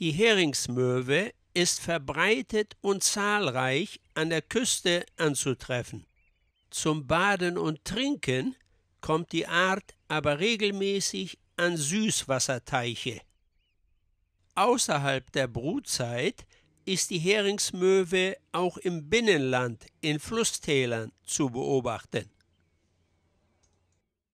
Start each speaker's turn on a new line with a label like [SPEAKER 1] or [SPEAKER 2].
[SPEAKER 1] Die Heringsmöwe ist verbreitet und zahlreich an der Küste anzutreffen. Zum Baden und Trinken kommt die Art aber regelmäßig an Süßwasserteiche. Außerhalb der Brutzeit ist die Heringsmöwe auch im Binnenland in Flusstälern zu beobachten.